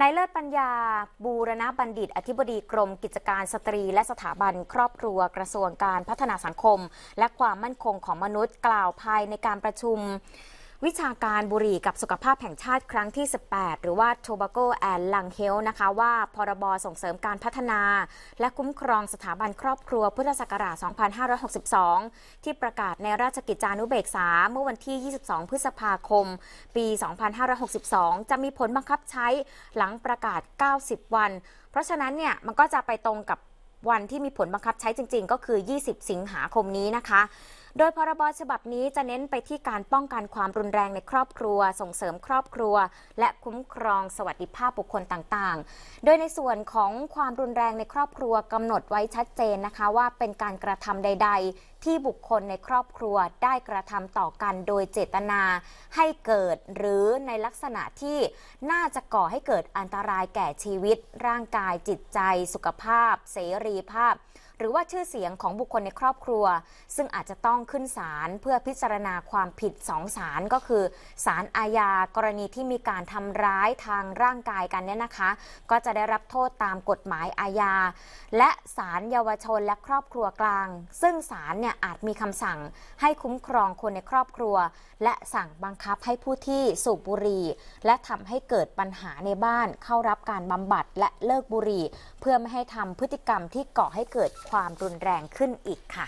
นายเลิศปัญญาบูรณบัณฑิตอธิบดีกรมกิจการสตรีและสถาบันครอบครัวกระทรวงการพัฒนาสังคมและความมั่นคงของมนุษย์กล่าวภายในการประชุมวิชาการบุหรี่กับสุขภาพแห่งชาติครั้งที่ 18 หรือว่า Tobacco and Lung Health นะคะว่าพรบส่งเสริมการพัฒนา และคุ้มครองสถาบันครอบครัวพุทธศักราช 2562 ที่ประกาศในราชกิจจานุเบกษา เมื่อวันที่ 22 พฤษภาคม ปี 2562 จะมีผลบังคับใช้หลังประกาศ 90 วัน เพราะฉะนั้นเนี่ยมันก็จะไปตรงกับวันที่มีผลบังคับใช้จริง ๆ ก็คือ 20 สิงหาคมนี้นะคะโดยพรบฉบับนี้จะเน้นไปที่การป้องกันความรุนแรงในครอบครัว ส่งเสริมครอบครัวและคุ้มครองสวัสดิภาพบุคคลต่างๆ โดยในส่วนของความรุนแรงในครอบครัวกำหนดไว้ชัดเจนนะคะว่าเป็นการกระทำใดๆ ที่บุคคลในครอบครัวได้กระทำต่อกันโดยเจตนาให้เกิดหรือในลักษณะที่น่าจะก่อให้เกิดอันตรายแก่ชีวิต ร่างกายจิตใจ สุขภาพ เสรีภาพหรือว่าชื่อเสียงของบุคคลในครอบครัว ซึ่งอาจจะต้องขึ้นศาลเพื่อพิจารณาความผิดสองศาลก็คือศาลอาญากรณีที่มีการทำร้ายทางร่างกายกันเนี่ยนะคะ ก็จะได้รับโทษตามกฎหมายอาญาและศาลเยาวชนและครอบครัวกลาง ซึ่งศาลเนี่ยอาจมีคำสั่งให้คุ้มครองคนในครอบครัว และสั่งบังคับให้ผู้ที่สูบบุหรี่และทำให้เกิดปัญหาในบ้านเข้ารับการบำบัดและเลิกบุหรี่ เพื่อไม่ให้ทำพฤติกรรมที่ก่อให้เกิดความรุนแรงขึ้นอีกค่ะ